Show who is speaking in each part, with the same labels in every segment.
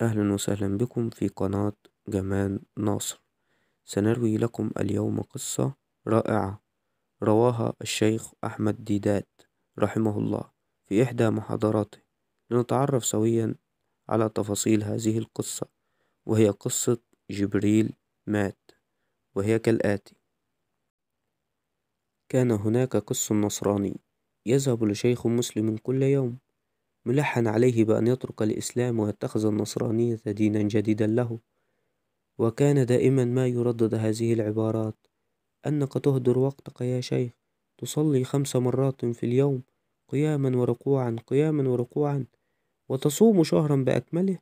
Speaker 1: أهلا وسهلا بكم في قناة جمال ناصر سنروي لكم اليوم قصة رائعة رواها الشيخ أحمد ديدات رحمه الله في إحدى محاضراته لنتعرف سويا على تفاصيل هذه القصة وهي قصة جبريل مات وهي كالآتي كان هناك قس نصراني يذهب لشيخ مسلم كل يوم ملحن عليه بأن يترك الإسلام ويتخذ النصرانية دينا جديدا له وكان دائما ما يردد هذه العبارات أنك تهدر وقتك يا شيخ تصلي خمس مرات في اليوم قياما وركوعا قياما وركوعا وتصوم شهرا بأكمله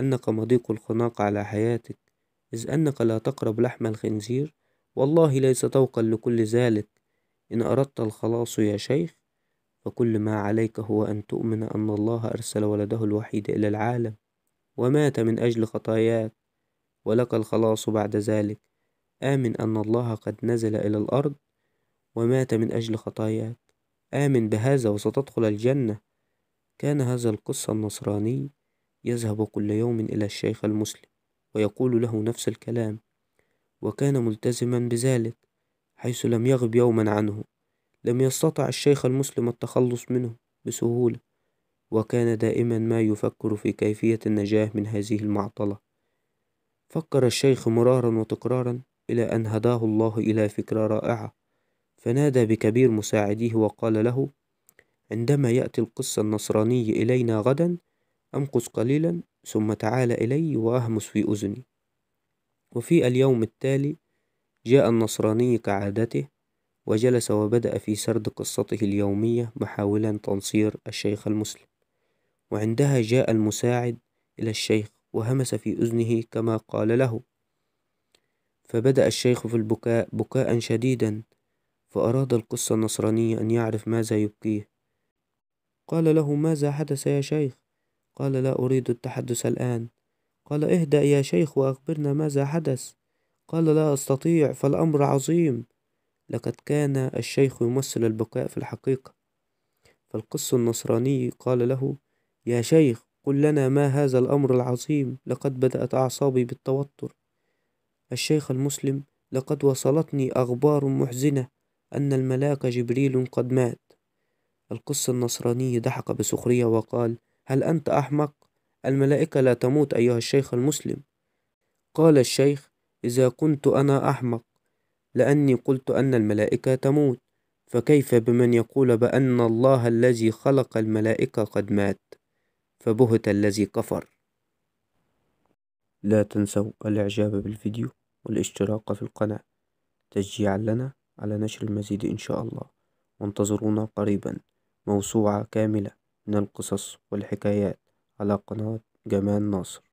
Speaker 1: أنك مضيق الخناق على حياتك إذ أنك لا تقرب لحم الخنزير والله ليس طوقا لكل ذلك إن أردت الخلاص يا شيخ فكل ما عليك هو أن تؤمن أن الله أرسل ولده الوحيد إلى العالم ومات من أجل خطاياك ولك الخلاص بعد ذلك آمن أن الله قد نزل إلى الأرض ومات من أجل خطاياك آمن بهذا وستدخل الجنة كان هذا القصة النصراني يذهب كل يوم إلى الشيخ المسلم ويقول له نفس الكلام وكان ملتزما بذلك حيث لم يغب يوما عنه لم يستطع الشيخ المسلم التخلص منه بسهولة وكان دائما ما يفكر في كيفية النجاة من هذه المعطلة فكر الشيخ مرارا وتكرارا إلى أن هداه الله إلى فكرة رائعة فنادى بكبير مساعديه وقال له عندما يأتي القس النصراني إلينا غدا أمقص قليلا ثم تعال إلي وأهمس في أذني وفي اليوم التالي جاء النصراني كعادته وجلس وبدأ في سرد قصته اليومية محاولا تنصير الشيخ المسلم وعندها جاء المساعد إلى الشيخ وهمس في أذنه كما قال له فبدأ الشيخ في البكاء بكاء شديدا فأراد القصة النصراني أن يعرف ماذا يبكيه قال له ماذا حدث يا شيخ قال لا أريد التحدث الآن قال اهدأ يا شيخ وأخبرنا ماذا حدث قال لا أستطيع فالأمر عظيم لقد كان الشيخ يمثل البكاء في الحقيقة فالقس النصراني قال له يا شيخ قل لنا ما هذا الأمر العظيم لقد بدأت أعصابي بالتوتر الشيخ المسلم لقد وصلتني أخبار محزنة أن الملاك جبريل قد مات القس النصراني ضحك بسخرية وقال هل أنت أحمق؟ الملائكة لا تموت أيها الشيخ المسلم قال الشيخ إذا كنت أنا أحمق لأني قلت أن الملائكة تموت فكيف بمن يقول بأن الله الذي خلق الملائكة قد مات فبهت الذي كفر لا تنسوا الإعجاب بالفيديو والاشتراك في القناة تشجيعا لنا على نشر المزيد إن شاء الله وانتظرونا قريبا موسوعة كاملة من القصص والحكايات على قناة جمال ناصر